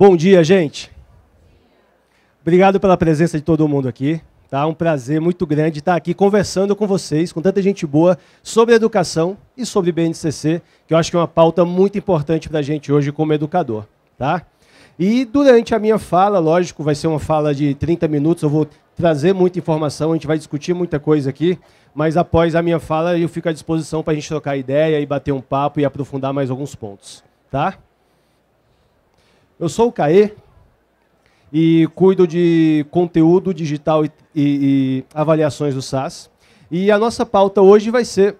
Bom dia, gente. Obrigado pela presença de todo mundo aqui. Tá um prazer muito grande estar aqui conversando com vocês, com tanta gente boa, sobre educação e sobre BNCC, que eu acho que é uma pauta muito importante para a gente hoje como educador. Tá? E durante a minha fala, lógico, vai ser uma fala de 30 minutos, eu vou trazer muita informação, a gente vai discutir muita coisa aqui, mas após a minha fala eu fico à disposição para a gente trocar ideia e bater um papo e aprofundar mais alguns pontos, tá? Eu sou o Caê e cuido de conteúdo digital e, e, e avaliações do SAS. E a nossa pauta hoje vai ser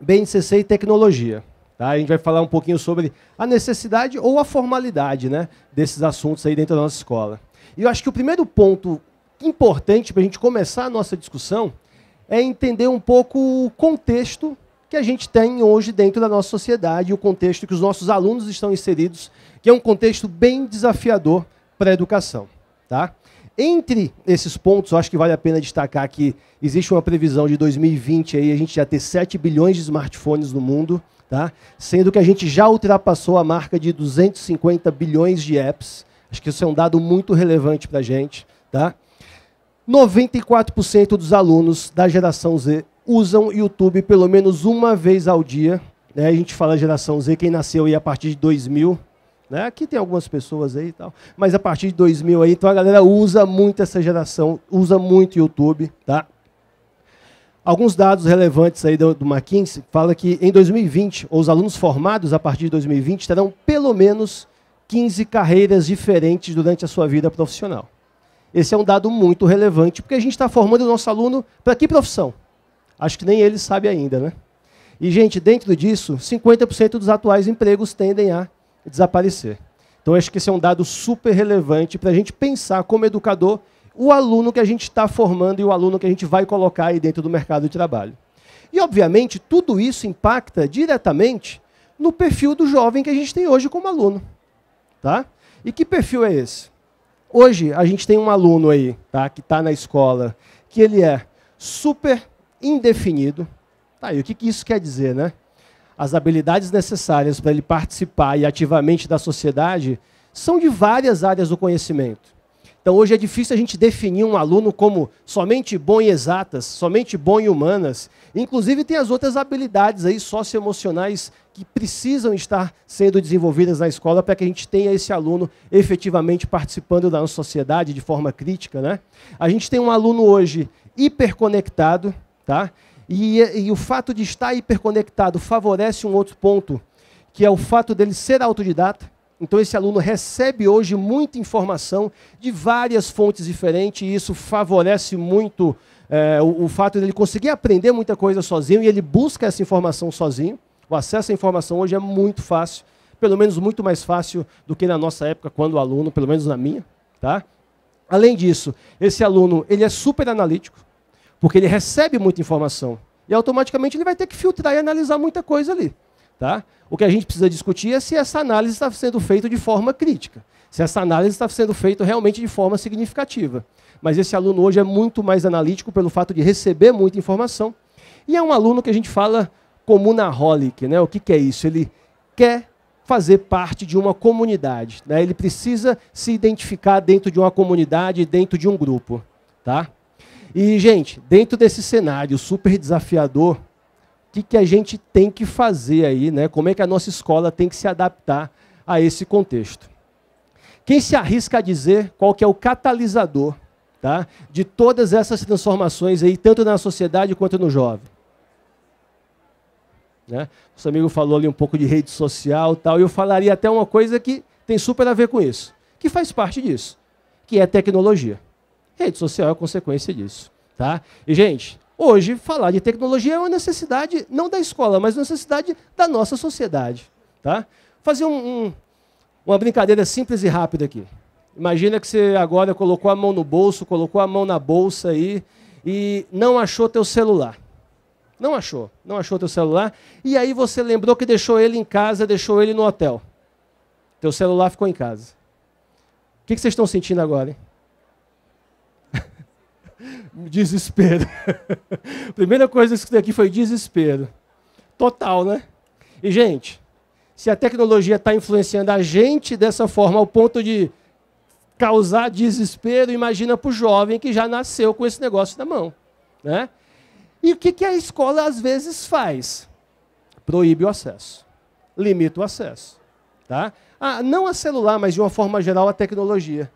BNCC e tecnologia. Tá? A gente vai falar um pouquinho sobre a necessidade ou a formalidade né, desses assuntos aí dentro da nossa escola. E eu acho que o primeiro ponto importante para a gente começar a nossa discussão é entender um pouco o contexto que a gente tem hoje dentro da nossa sociedade e o contexto que os nossos alunos estão inseridos, que é um contexto bem desafiador para a educação. Tá? Entre esses pontos, acho que vale a pena destacar que existe uma previsão de 2020 aí, a gente já ter 7 bilhões de smartphones no mundo, tá? sendo que a gente já ultrapassou a marca de 250 bilhões de apps. Acho que isso é um dado muito relevante para a gente. Tá? 94% dos alunos da geração Z usam YouTube pelo menos uma vez ao dia. Né? A gente fala geração Z, quem nasceu aí a partir de 2000. Né? Aqui tem algumas pessoas aí e tal, mas a partir de 2000 aí, então a galera usa muito essa geração, usa muito YouTube, tá? Alguns dados relevantes aí do, do McKinsey fala que em 2020, os alunos formados a partir de 2020 terão pelo menos 15 carreiras diferentes durante a sua vida profissional. Esse é um dado muito relevante, porque a gente está formando o nosso aluno para que profissão? Acho que nem ele sabe ainda, né? E, gente, dentro disso, 50% dos atuais empregos tendem a desaparecer. Então, acho que esse é um dado super relevante para a gente pensar, como educador, o aluno que a gente está formando e o aluno que a gente vai colocar aí dentro do mercado de trabalho. E, obviamente, tudo isso impacta diretamente no perfil do jovem que a gente tem hoje como aluno. Tá? E que perfil é esse? Hoje, a gente tem um aluno aí, tá, que está na escola, que ele é super indefinido. Tá aí, o que, que isso quer dizer, né? As habilidades necessárias para ele participar e ativamente da sociedade são de várias áreas do conhecimento. Então, hoje é difícil a gente definir um aluno como somente bom em exatas, somente bom em humanas. Inclusive, tem as outras habilidades aí socioemocionais que precisam estar sendo desenvolvidas na escola para que a gente tenha esse aluno efetivamente participando da nossa sociedade de forma crítica. Né? A gente tem um aluno hoje hiperconectado, Tá? E, e o fato de estar hiperconectado favorece um outro ponto, que é o fato dele ser autodidata. Então, esse aluno recebe hoje muita informação de várias fontes diferentes, e isso favorece muito é, o, o, fato dele conseguir aprender muita coisa sozinho, e ele busca essa informação sozinho. O acesso à informação hoje é muito fácil, pelo menos muito mais fácil do que na nossa época, quando o aluno, pelo menos na minha. Tá? Além disso, esse aluno ele é super analítico, porque ele recebe muita informação. E automaticamente ele vai ter que filtrar e analisar muita coisa ali. Tá? O que a gente precisa discutir é se essa análise está sendo feita de forma crítica, se essa análise está sendo feita realmente de forma significativa. Mas esse aluno hoje é muito mais analítico pelo fato de receber muita informação. E é um aluno que a gente fala comunaholic, né? O que, que é isso? Ele quer fazer parte de uma comunidade, né? Ele precisa se identificar dentro de uma comunidade, dentro de um grupo, tá? E, gente, dentro desse cenário super desafiador, o que, que a gente tem que fazer aí, né? Como é que a nossa escola tem que se adaptar a esse contexto? Quem se arrisca a dizer qual que é o catalisador tá? de todas essas transformações aí, tanto na sociedade quanto no jovem? Né? Nosso amigo falou ali um pouco de rede social tal, e eu falaria até uma coisa que tem super a ver com isso, que faz parte disso, que é tecnologia. Rede social é consequência disso. Tá? E, gente, hoje falar de tecnologia é uma necessidade, não da escola, mas necessidade da nossa sociedade. Tá? Fazer um, um, uma brincadeira simples e rápida aqui. Imagina que você agora colocou a mão no bolso, colocou a mão na bolsa aí e não achou teu celular. Não achou, não achou teu celular. E aí você lembrou que deixou ele em casa, deixou ele no hotel. Teu celular ficou em casa. O que vocês estão sentindo agora? Hein? Desespero. Primeira coisa que eu escutei aqui foi desespero. Total, né? E, gente, se a tecnologia está influenciando a gente dessa forma, ao ponto de causar desespero, imagina para o jovem que já nasceu com esse negócio na mão. Né? E o que, que a escola às vezes faz? Proíbe o acesso, limita o acesso. Tá? Ah, não a celular, mas de uma forma geral a tecnologia.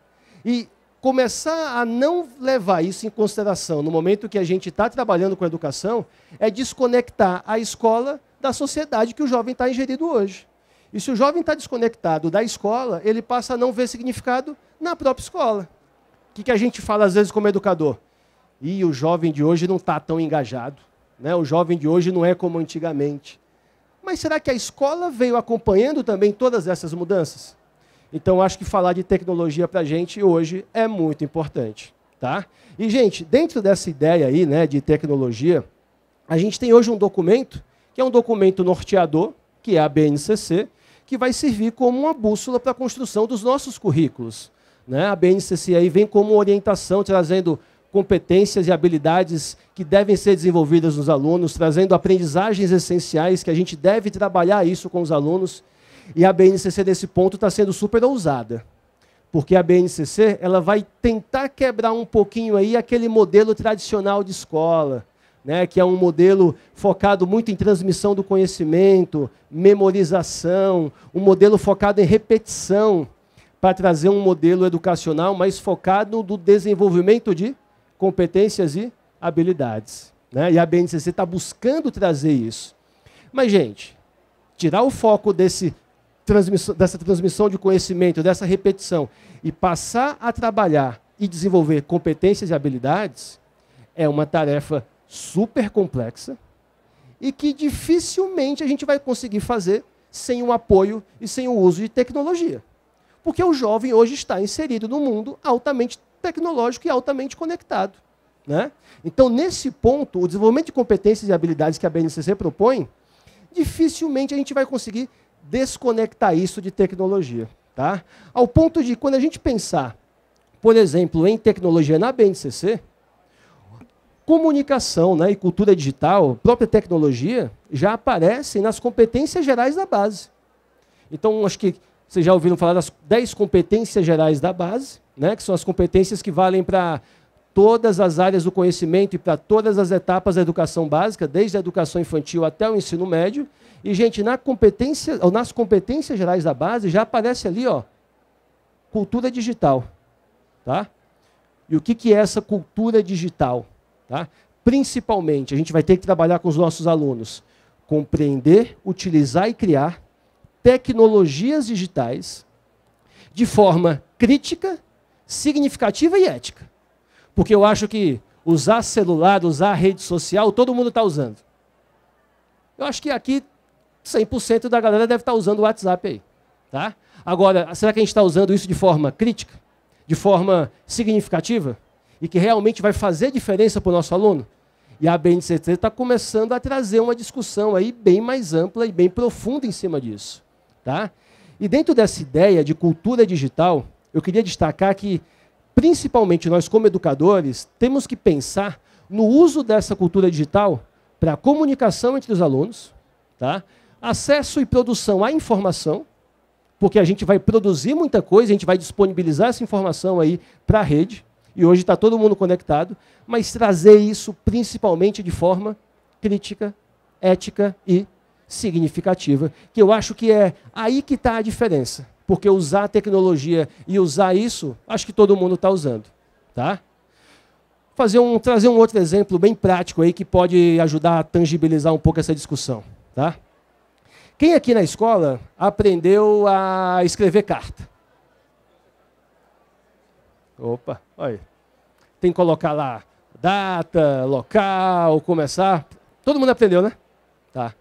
E começar a não levar isso em consideração no momento que a gente está trabalhando com a educação é desconectar a escola da sociedade que o jovem está ingerido hoje. E se o jovem está desconectado da escola, ele passa a não ver significado na própria escola. O que, que a gente fala às vezes como educador? E o jovem de hoje não está tão engajado. Né? O jovem de hoje não é como antigamente. Mas será que a escola veio acompanhando também todas essas mudanças? Então, acho que falar de tecnologia para a gente hoje é muito importante. Tá? E, gente, dentro dessa ideia aí, né, de tecnologia, a gente tem hoje um documento, que é um documento norteador, que é a BNCC, que vai servir como uma bússola para a construção dos nossos currículos. Né? A BNCC aí vem como orientação, trazendo competências e habilidades que devem ser desenvolvidas nos alunos, trazendo aprendizagens essenciais que a gente deve trabalhar isso com os alunos. E a BNCC, nesse ponto, está sendo super ousada. Porque a BNCC ela vai tentar quebrar um pouquinho aí aquele modelo tradicional de escola, né, que é um modelo focado muito em transmissão do conhecimento, memorização, um modelo focado em repetição, para trazer um modelo educacional mais focado no desenvolvimento de competências e habilidades. Né? E a BNCC está buscando trazer isso. Mas, gente, tirar o foco desse transmissão, dessa transmissão de conhecimento, dessa repetição, e passar a trabalhar e desenvolver competências e habilidades, é uma tarefa super complexa e que dificilmente a gente vai conseguir fazer sem o apoio e sem o uso de tecnologia. Porque o jovem hoje está inserido no mundo altamente tecnológico e altamente conectado. Né? Então, nesse ponto, o desenvolvimento de competências e habilidades que a BNCC propõe, dificilmente a gente vai conseguir desconectar isso de tecnologia. Tá? Ao ponto de, quando a gente pensar, por exemplo, em tecnologia na BNCC, comunicação né, e cultura digital, própria tecnologia, já aparecem nas competências gerais da base. Então, acho que vocês já ouviram falar das 10 competências gerais da base, né, que são as competências que valem para todas as áreas do conhecimento e para todas as etapas da educação básica, desde a educação infantil até o ensino médio. E, gente, na competência, ou nas competências gerais da base já aparece ali, ó, cultura digital. Tá? E o que, que é essa cultura digital? Tá? Principalmente, a gente vai ter que trabalhar com os nossos alunos. Compreender, utilizar e criar tecnologias digitais de forma crítica, significativa e ética. Porque eu acho que usar celular, usar rede social, todo mundo está usando. Eu acho que aqui 100% da galera deve estar tá usando o WhatsApp aí. Tá? Agora, será que a gente está usando isso de forma crítica? De forma significativa? E que realmente vai fazer diferença para o nosso aluno? E a BNCC está começando a trazer uma discussão aí bem mais ampla e bem profunda em cima disso. Tá? E dentro dessa ideia de cultura digital, eu queria destacar que principalmente nós, como educadores, temos que pensar no uso dessa cultura digital para comunicação entre os alunos, tá? acesso e produção à informação, porque a gente vai produzir muita coisa, a gente vai disponibilizar essa informação aí para a rede, e hoje está todo mundo conectado, mas trazer isso principalmente de forma crítica, ética e significativa, que eu acho que é aí que está a diferença. Porque usar a tecnologia e usar isso, acho que todo mundo está usando. Tá? Fazer um, trazer um outro exemplo bem prático aí que pode ajudar a tangibilizar um pouco essa discussão. Tá? Quem aqui na escola aprendeu a escrever carta? Opa, olha. Tem que colocar lá data, local, começar. Todo mundo aprendeu, né? Tá.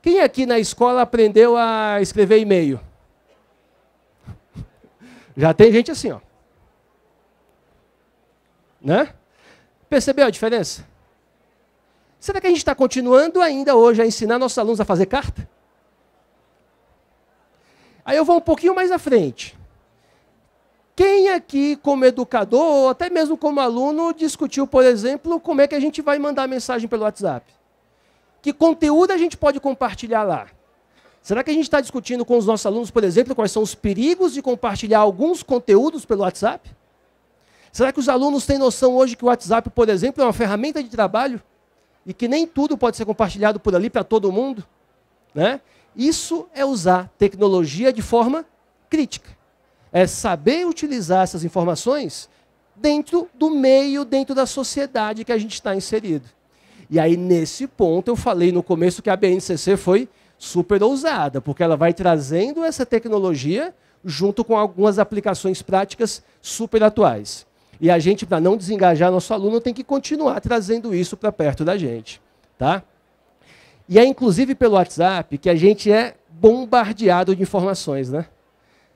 Quem aqui na escola aprendeu a escrever e-mail? Já tem gente assim, ó. Né? Percebeu a diferença? Será que a gente está continuando ainda hoje a ensinar nossos alunos a fazer carta? Aí eu vou um pouquinho mais à frente. Quem aqui, como educador, ou até mesmo como aluno, discutiu, por exemplo, como é que a gente vai mandar mensagem pelo WhatsApp? Que conteúdo a gente pode compartilhar lá? Será que a gente está discutindo com os nossos alunos, por exemplo, quais são os perigos de compartilhar alguns conteúdos pelo WhatsApp? Será que os alunos têm noção hoje que o WhatsApp, por exemplo, é uma ferramenta de trabalho e que nem tudo pode ser compartilhado por ali para todo mundo? Né? Isso é usar tecnologia de forma crítica. É saber utilizar essas informações dentro do meio, dentro da sociedade que a gente está inserido. E aí, nesse ponto, eu falei no começo que a BNCC foi super ousada, porque ela vai trazendo essa tecnologia junto com algumas aplicações práticas super atuais. E a gente, para não desengajar nosso aluno, tem que continuar trazendo isso para perto da gente. Tá? E é inclusive pelo WhatsApp que a gente é bombardeado de informações. Né?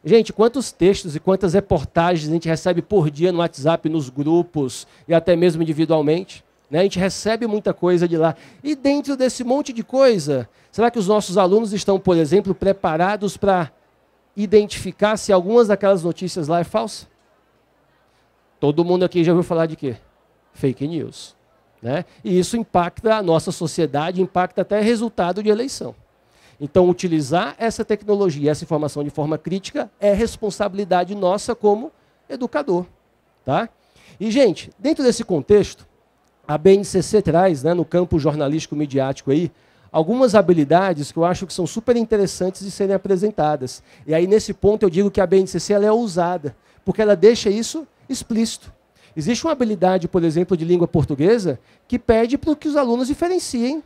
Gente, quantos textos e quantas reportagens a gente recebe por dia no WhatsApp, nos grupos e até mesmo individualmente? Né? A gente recebe muita coisa de lá. E dentro desse monte de coisa, será que os nossos alunos estão, por exemplo, preparados para identificar se algumas daquelas notícias lá é falsa? Todo mundo aqui já ouviu falar de quê? Fake news. Né? E isso impacta a nossa sociedade, impacta até resultado de eleição. Então, utilizar essa tecnologia, essa informação de forma crítica, é responsabilidade nossa como educador. Tá? E, gente, dentro desse contexto, a BNCC traz, né, no campo jornalístico midiático aí, algumas habilidades que eu acho que são super interessantes de serem apresentadas. E aí, nesse ponto, eu digo que a BNCC ela é ousada, porque ela deixa isso explícito. Existe uma habilidade, por exemplo, de língua portuguesa, que pede para que os alunos diferenciem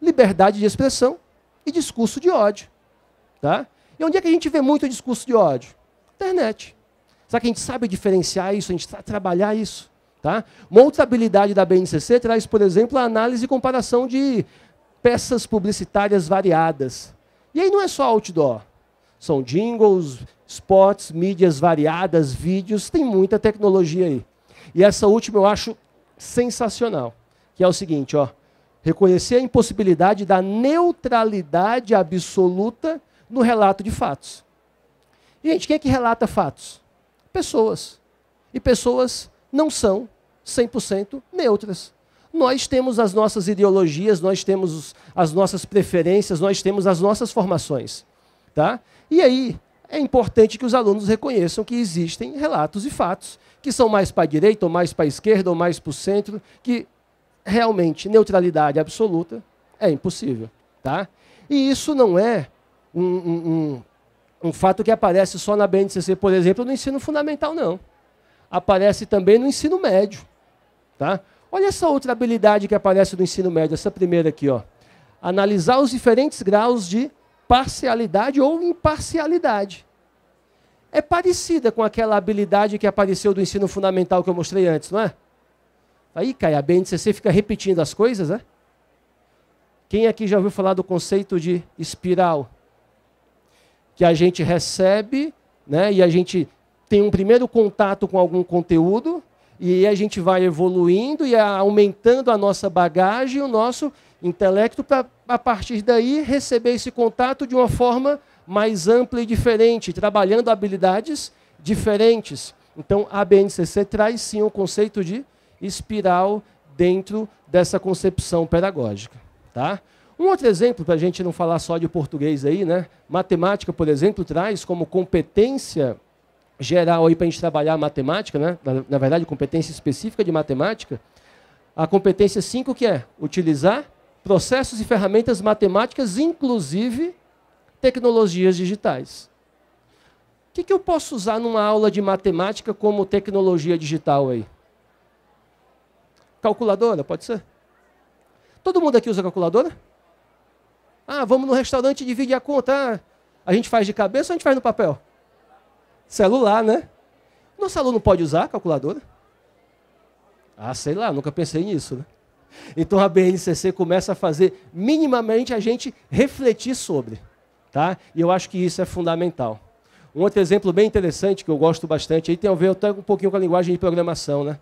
liberdade de expressão e discurso de ódio. Tá? E onde é que a gente vê muito discurso de ódio? Internet. Será que a gente sabe diferenciar isso? A gente sabe trabalhar isso? Tá? Uma outra habilidade da BNCC traz, por exemplo, a análise e comparação de peças publicitárias variadas. E aí não é só outdoor. São jingles, spots, mídias variadas, vídeos, tem muita tecnologia aí. E essa última eu acho sensacional, que é o seguinte, ó, reconhecer a impossibilidade da neutralidade absoluta no relato de fatos. Gente, quem é que relata fatos? Pessoas. E pessoas não são 100% neutras. Nós temos as nossas ideologias, nós temos as nossas preferências, nós temos as nossas formações. Tá? E aí, é importante que os alunos reconheçam que existem relatos e fatos que são mais para a direita, ou mais para a esquerda, ou mais para o centro, que realmente neutralidade absoluta é impossível. Tá? E isso não é um, um, um, um fato que aparece só na BNCC, por exemplo, no ensino fundamental, não aparece também no ensino médio. Tá? Olha essa outra habilidade que aparece no ensino médio, essa primeira aqui. Ó. Analisar os diferentes graus de parcialidade ou imparcialidade. É parecida com aquela habilidade que apareceu do ensino fundamental que eu mostrei antes, não é? Aí, cai a BNCC, fica repetindo as coisas, né? Quem aqui já ouviu falar do conceito de espiral? Que a gente recebe né, e a gente tem um primeiro contato com algum conteúdo e a gente vai evoluindo e aumentando a nossa bagagem, o nosso intelecto, para a partir daí receber esse contato de uma forma mais ampla e diferente, trabalhando habilidades diferentes. Então, a BNCC traz sim o um conceito de espiral dentro dessa concepção pedagógica. Tá? Um outro exemplo, para a gente não falar só de português aí, né? matemática, por exemplo, traz como competência geral aí para a gente trabalhar matemática, né? Na, na, verdade, competência específica de matemática, a competência 5 que é utilizar processos e ferramentas matemáticas, inclusive tecnologias digitais. O que, que eu posso usar numa aula de matemática como tecnologia digital aí? Calculadora, pode ser? Todo mundo aqui usa calculadora? Ah, vamos no restaurante e divide a conta. Ah, a gente faz de cabeça ou a gente faz no papel? Celular, né? Nosso aluno pode usar calculadora? Ah, sei lá, nunca pensei nisso, né? Então a BNCC começa a fazer minimamente a gente refletir sobre, tá? E eu acho que isso é fundamental. Um outro exemplo bem interessante que eu gosto bastante aí tem a ver até um pouquinho com a linguagem de programação, né?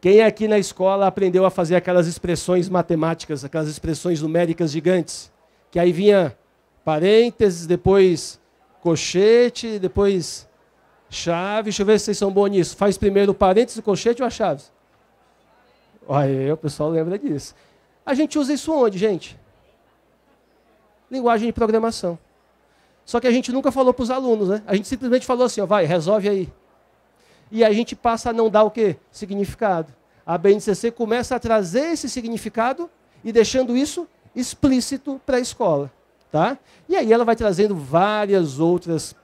Quem aqui na escola aprendeu a fazer aquelas expressões matemáticas, aquelas expressões numéricas gigantes, que aí vinha parênteses, depois cochete, depois chave. Deixa eu ver se vocês são bons nisso. Faz primeiro o parênteses do cochete ou a chave? Aí o pessoal lembra disso. A gente usa isso onde, gente? Linguagem de programação. Só que a gente nunca falou para os alunos, né? A gente simplesmente falou assim, ó, vai, resolve aí. E a gente passa a não dar o quê? Significado. A BNCC começa a trazer esse significado e deixando isso explícito para a escola. Tá? E aí ela vai trazendo várias outras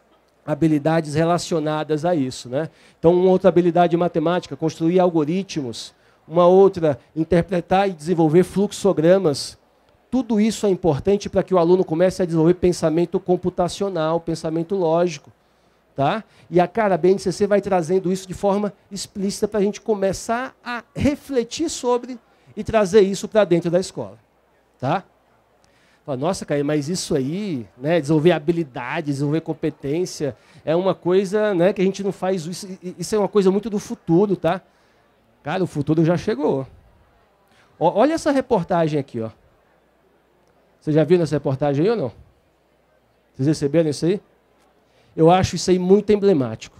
habilidades relacionadas a isso. Né? Então, uma outra habilidade matemática, construir algoritmos. Uma outra, interpretar e desenvolver fluxogramas. Tudo isso é importante para que o aluno comece a desenvolver pensamento computacional, pensamento lógico. Tá? E a cara BNCC vai trazendo isso de forma explícita para a gente começar a refletir sobre e trazer isso para dentro da escola. Tá? Fala, nossa, Caio, mas isso aí, né, desenvolver habilidade, desenvolver competência, é uma coisa né, que a gente não faz. Isso, isso é uma coisa muito do futuro, tá? Cara, o futuro já chegou. Ó, olha essa reportagem aqui, ó. Vocês já viram essa reportagem aí ou não? Vocês receberam isso aí? Eu acho isso aí muito emblemático,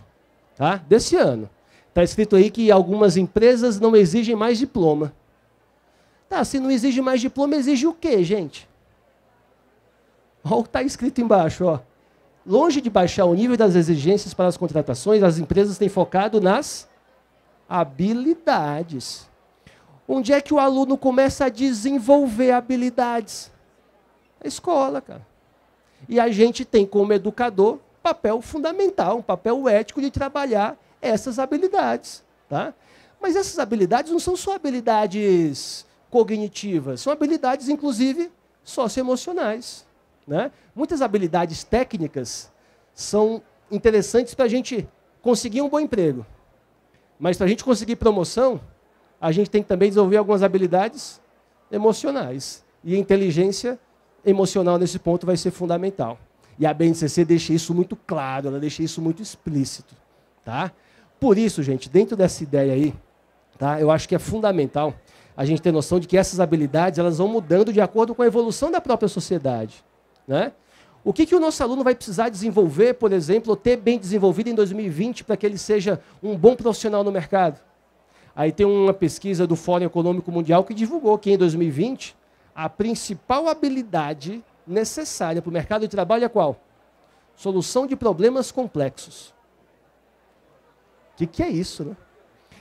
tá? Desse ano. Está escrito aí que algumas empresas não exigem mais diploma. Tá, se não exige mais diploma, exige o quê, gente? Olha o que está escrito embaixo, ó. Longe de baixar o nível das exigências para as contratações, as empresas têm focado nas habilidades. Onde é que o aluno começa a desenvolver habilidades? A escola, cara. E a gente tem como educador papel fundamental, um papel ético de trabalhar essas habilidades, tá? Mas essas habilidades não são só habilidades cognitivas, são habilidades inclusive socioemocionais. Né? Muitas habilidades técnicas são interessantes para a gente conseguir um bom emprego. Mas para a gente conseguir promoção, a gente tem que também desenvolver algumas habilidades emocionais. E a inteligência emocional nesse ponto vai ser fundamental. E a BNCC deixa isso muito claro, ela deixa isso muito explícito. Tá? Por isso, gente, dentro dessa ideia aí, tá, eu acho que é fundamental a gente ter noção de que essas habilidades elas vão mudando de acordo com a evolução da própria sociedade. Né? O que, que o nosso aluno vai precisar desenvolver, por exemplo, ou ter bem desenvolvido em 2020 para que ele seja um bom profissional no mercado? Aí tem uma pesquisa do Fórum Econômico Mundial que divulgou que em 2020 a principal habilidade necessária para o mercado de trabalho é qual? Solução de problemas complexos. O que, que é isso, né?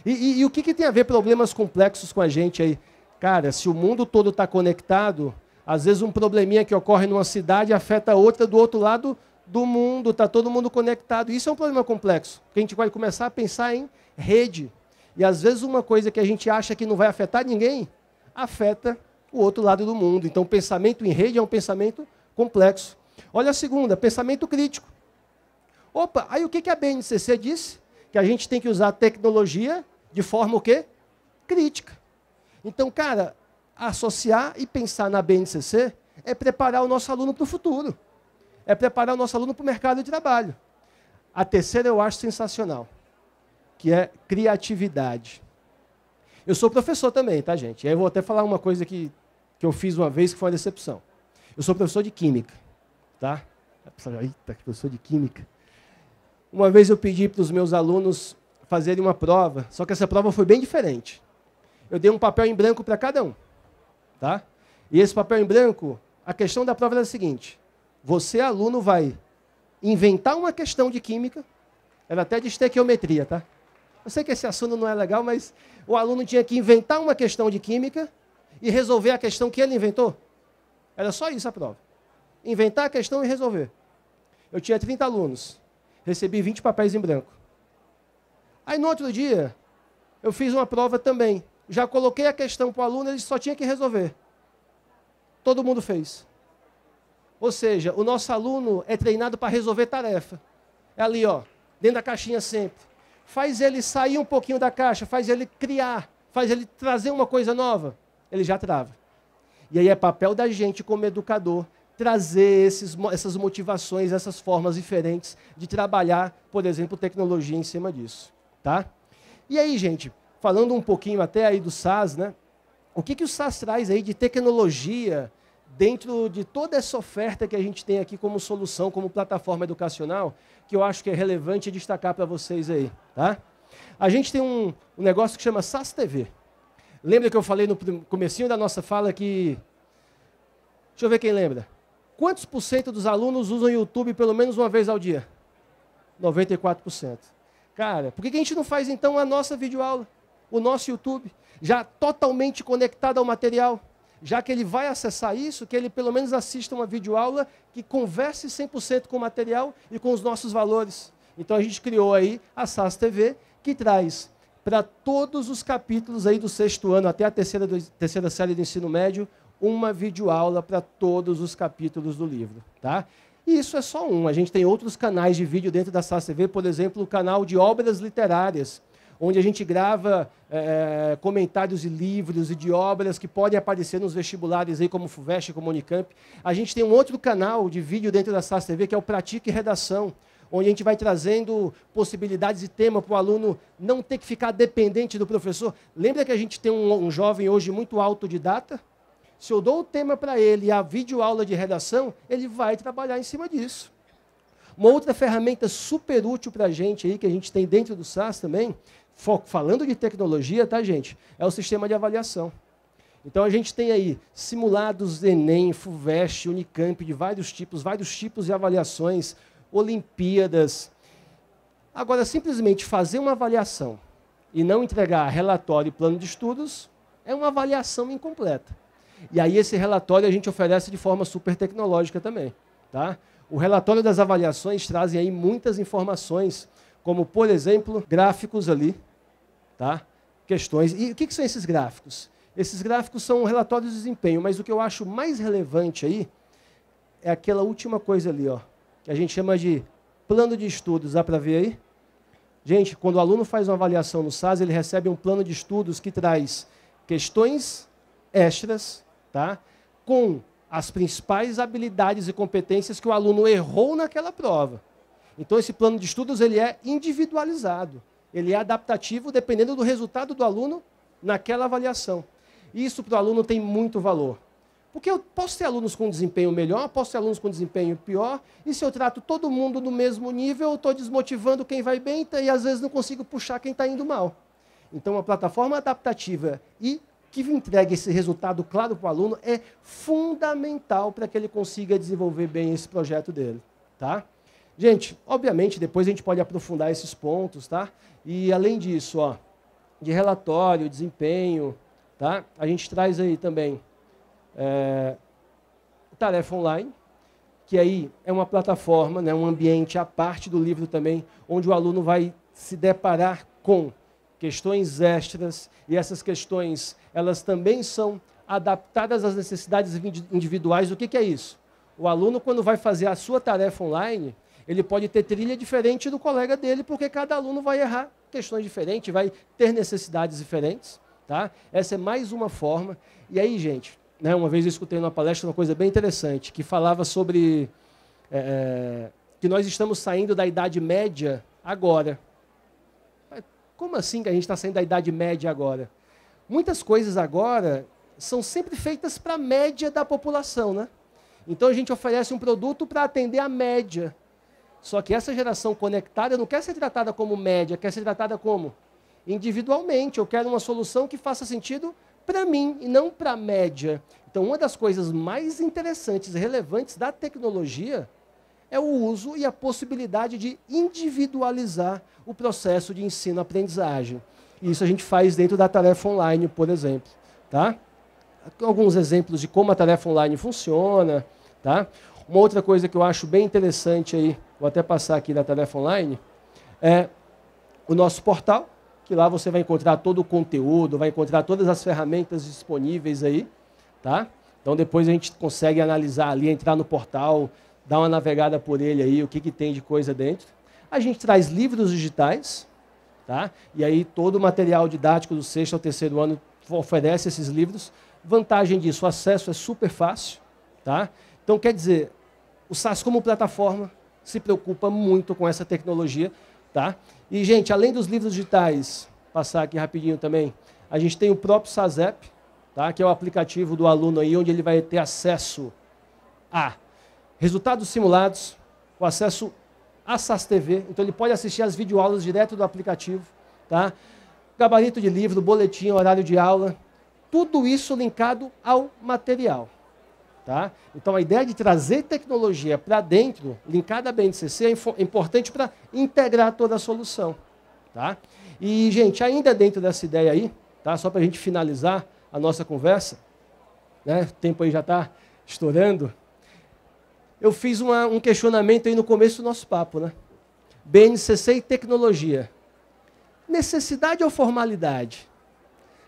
E, e, e o que, que tem a ver problemas complexos com a gente aí? Cara, se o mundo todo está conectado, às vezes um probleminha que ocorre numa cidade afeta outra do outro lado do mundo, está todo mundo conectado. Isso é um problema complexo, porque a gente vai começar a pensar em rede. E às vezes uma coisa que a gente acha que não vai afetar ninguém, afeta o outro lado do mundo. Então, pensamento em rede é um pensamento complexo. Olha a segunda, pensamento crítico. Opa, aí o que, que a BNCC disse? Que a gente tem que usar tecnologia de forma o quê? Crítica. Então, cara, associar e pensar na BNCC é preparar o nosso aluno para o futuro, é preparar o nosso aluno para o mercado de trabalho. A terceira eu acho sensacional, que é criatividade. Eu sou professor também, tá, gente? E aí eu vou até falar uma coisa que, que eu fiz uma vez que foi uma decepção. Eu sou professor de química, tá? Eita, professor de química. Uma vez eu pedi para os meus alunos fazerem uma prova, só que essa prova foi bem diferente. Eu dei um papel em branco para cada um. Tá? E esse papel em branco, a questão da prova era é a seguinte: você, aluno, vai inventar uma questão de química, era até de estequiometria, tá? Eu sei que esse assunto não é legal, mas o aluno tinha que inventar uma questão de química e resolver a questão que ele inventou. Era só isso a prova. Inventar a questão e resolver. Eu tinha 30 alunos, recebi 20 papéis em branco. Aí no outro dia, eu fiz uma prova também, já coloquei a questão para o aluno, ele só tinha que resolver. Todo mundo fez. Ou seja, o nosso aluno é treinado para resolver tarefa. É ali, ó, dentro da caixinha sempre. Faz ele sair um pouquinho da caixa, faz ele criar, faz ele trazer uma coisa nova. Ele já trava. E aí é papel da gente, como educador, trazer esses, essas motivações, essas formas diferentes de trabalhar, por exemplo, tecnologia em cima disso. Tá? E aí, gente, falando um pouquinho até aí do SaaS, né? O que, que o SaaS traz aí de tecnologia dentro de toda essa oferta que a gente tem aqui como solução, como plataforma educacional, que eu acho que é relevante destacar para vocês aí, tá? A gente tem um, um, negócio que chama SaaS TV. Lembra que eu falei no comecinho da nossa fala que... Deixa eu ver quem lembra. Quantos por cento dos alunos usam YouTube pelo menos uma vez ao dia? 94%. Cara, por que a gente não faz então a nossa videoaula? o nosso YouTube, já totalmente conectado ao material. Já que ele vai acessar isso, que ele pelo menos assista uma videoaula que converse 100% com o material e com os nossos valores. Então a gente criou aí a SAS TV, que traz para todos os capítulos aí do sexto ano até a terceira, do, terceira série do ensino médio uma videoaula para todos os capítulos do livro, tá? E isso é só um. A gente tem outros canais de vídeo dentro da SAS TV, por exemplo, o canal de obras literárias, onde a gente grava é, comentários e livros e de obras que podem aparecer nos vestibulares aí, como FUVEST, como Unicamp. A gente tem um outro canal de vídeo dentro da SAS TV, que é o Pratique Redação, onde a gente vai trazendo possibilidades de tema para o aluno não ter que ficar dependente do professor. Lembra que a gente tem um, um jovem hoje muito autodidata? Se eu dou o tema para ele e a videoaula de redação, ele vai trabalhar em cima disso. Uma outra ferramenta super útil para a gente aí, que a gente tem dentro do SAS também, falando de tecnologia, tá, gente? É o sistema de avaliação. Então a gente tem aí simulados Enem, FUVEST, Unicamp de vários tipos, vários tipos de avaliações, Olimpíadas. Agora, simplesmente fazer uma avaliação e não entregar relatório e plano de estudos é uma avaliação incompleta. E aí esse relatório a gente oferece de forma super tecnológica também. Tá? O relatório das avaliações trazem aí muitas informações, como, por exemplo, gráficos ali Tá? Questões. E o que, que são esses gráficos? Esses gráficos são relatórios de desempenho, mas o que eu acho mais relevante aí é aquela última coisa ali, ó, que a gente chama de plano de estudos. Dá para ver aí? Gente, quando o aluno faz uma avaliação no SAS, ele recebe um plano de estudos que traz questões extras, tá? com as principais habilidades e competências que o aluno errou naquela prova. Então, esse plano de estudos ele é individualizado. Ele é adaptativo dependendo do resultado do aluno naquela avaliação. Isso para o aluno tem muito valor. Porque eu posso ter alunos com desempenho melhor, posso ter alunos com desempenho pior, e se eu trato todo mundo no mesmo nível, eu estou desmotivando quem vai bem e às vezes não consigo puxar quem está indo mal. Então, uma plataforma adaptativa e que entregue esse resultado claro para o aluno é fundamental para que ele consiga desenvolver bem esse projeto dele. Tá? Gente, obviamente, depois a gente pode aprofundar esses pontos, tá? E além disso, ó, de relatório, desempenho, tá? A gente traz aí também é, tarefa online, que aí é uma plataforma, né, um ambiente à parte do livro também, onde o aluno vai se deparar com questões extras e essas questões elas também são adaptadas às necessidades individuais. O que, que é isso? O aluno, quando vai fazer a sua tarefa online, ele pode ter trilha diferente do colega dele, porque cada aluno vai errar questões diferentes, vai ter necessidades diferentes. Tá? Essa é mais uma forma. E aí, gente, né, uma vez eu escutei numa palestra uma coisa bem interessante, que falava sobre é, é que nós estamos saindo da Idade Média agora. Como assim que a gente está saindo da Idade Média agora? Muitas coisas agora são sempre feitas para a média da população, né? Então a gente oferece um produto para atender a média. Só que essa geração conectada não quer ser tratada como média, quer ser tratada como individualmente. Eu quero uma solução que faça sentido para mim e não para a média. Então, uma das coisas mais interessantes e relevantes da tecnologia é o uso e a possibilidade de individualizar o processo de ensino-aprendizagem. E isso a gente faz dentro da tarefa online, por exemplo. Tá? Alguns exemplos de como a tarefa online funciona. Tá? Uma outra coisa que eu acho bem interessante aí, vou até passar aqui na tarefa online, é o nosso portal, que lá você vai encontrar todo o conteúdo, vai encontrar todas as ferramentas disponíveis aí, tá? Então depois a gente consegue analisar ali, entrar no portal, dar uma navegada por ele aí, o que, que tem de coisa dentro. A gente traz livros digitais, tá? E aí todo o material didático do sexto ao terceiro ano oferece esses livros. Vantagem disso, o acesso é super fácil, tá? Então quer dizer, o SaaS como plataforma se preocupa muito com essa tecnologia, tá? E gente, além dos livros digitais, passar aqui rapidinho também, a gente tem o próprio SaaS App, tá? Que é o aplicativo do aluno aí onde ele vai ter acesso a resultados simulados, o acesso a SaaS TV, então ele pode assistir as videoaulas direto do aplicativo, tá? Gabarito de livro, boletim, horário de aula, tudo isso linkado ao material. Tá? Então, a ideia de trazer tecnologia para dentro, linkada à BNCC, é importante para integrar toda a solução. Tá? E, gente, ainda dentro dessa ideia aí, tá? só para a gente finalizar a nossa conversa, né? o tempo aí já está estourando, eu fiz uma, um questionamento aí no começo do nosso papo. Né? BNCC e tecnologia. Necessidade ou formalidade?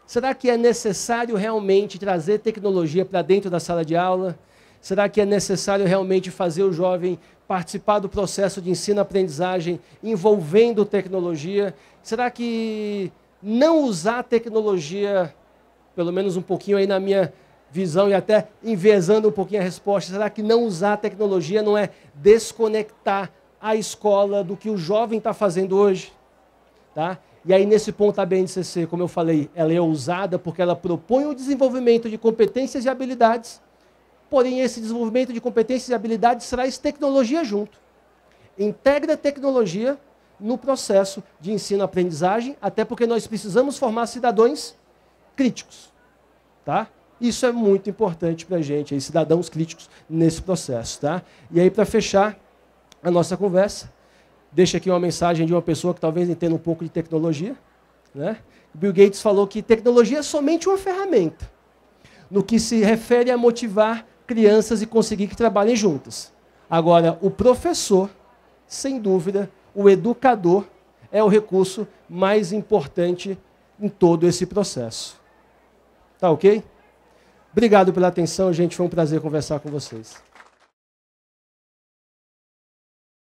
Será que é necessário realmente trazer tecnologia para dentro da sala de aula? Será que é necessário realmente fazer o jovem participar do processo de ensino-aprendizagem envolvendo tecnologia? Será que não usar tecnologia, pelo menos um pouquinho aí na minha visão e até envezando um pouquinho a resposta, será que não usar tecnologia não é desconectar a escola do que o jovem está fazendo hoje? Tá? E aí, nesse ponto, a BNCC, como eu falei, ela é ousada porque ela propõe o desenvolvimento de competências e habilidades, porém, esse desenvolvimento de competências e habilidades traz tecnologia junto. Integra tecnologia no processo de ensino-aprendizagem, até porque nós precisamos formar cidadãos críticos. Tá? Isso é muito importante para a gente, aí, cidadãos críticos nesse processo. Tá? E aí, para fechar a nossa conversa, deixa aqui uma mensagem de uma pessoa que talvez entenda um pouco de tecnologia. Né? Bill Gates falou que tecnologia é somente uma ferramenta no que se refere a motivar crianças e conseguir que trabalhem juntas. Agora, o professor, sem dúvida, o educador, é o recurso mais importante em todo esse processo. Tá ok? Obrigado pela atenção, gente. Foi um prazer conversar com vocês.